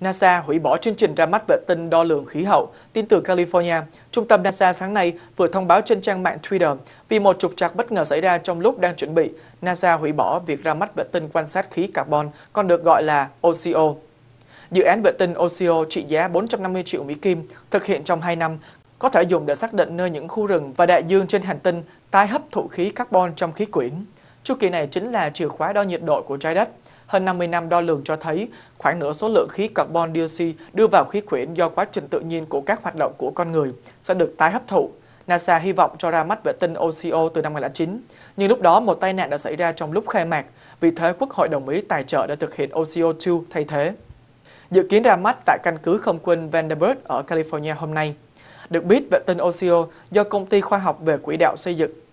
NASA hủy bỏ chương trình ra mắt vệ tinh đo lường khí hậu, tin từ California. Trung tâm NASA sáng nay vừa thông báo trên trang mạng Twitter vì một trục trặc bất ngờ xảy ra trong lúc đang chuẩn bị, NASA hủy bỏ việc ra mắt vệ tinh quan sát khí carbon, còn được gọi là OCO. Dự án vệ tinh OCO trị giá 450 triệu Mỹ Kim, thực hiện trong 2 năm, có thể dùng để xác định nơi những khu rừng và đại dương trên hành tinh tái hấp thụ khí carbon trong khí quyển. Chu kỳ này chính là chìa khóa đo nhiệt độ của trái đất. Hơn 50 năm đo lường cho thấy khoảng nửa số lượng khí carbon dioxide đưa vào khí quyển do quá trình tự nhiên của các hoạt động của con người sẽ được tái hấp thụ. NASA hy vọng cho ra mắt vệ tinh OCO từ năm 2009, nhưng lúc đó một tai nạn đã xảy ra trong lúc khai mạc, vì thế Quốc hội đồng ý tài trợ đã thực hiện OCO2 thay thế. Dự kiến ra mắt tại căn cứ không quân Vandenberg ở California hôm nay. Được biết, vệ tinh OCO do công ty khoa học về quỹ đạo xây dựng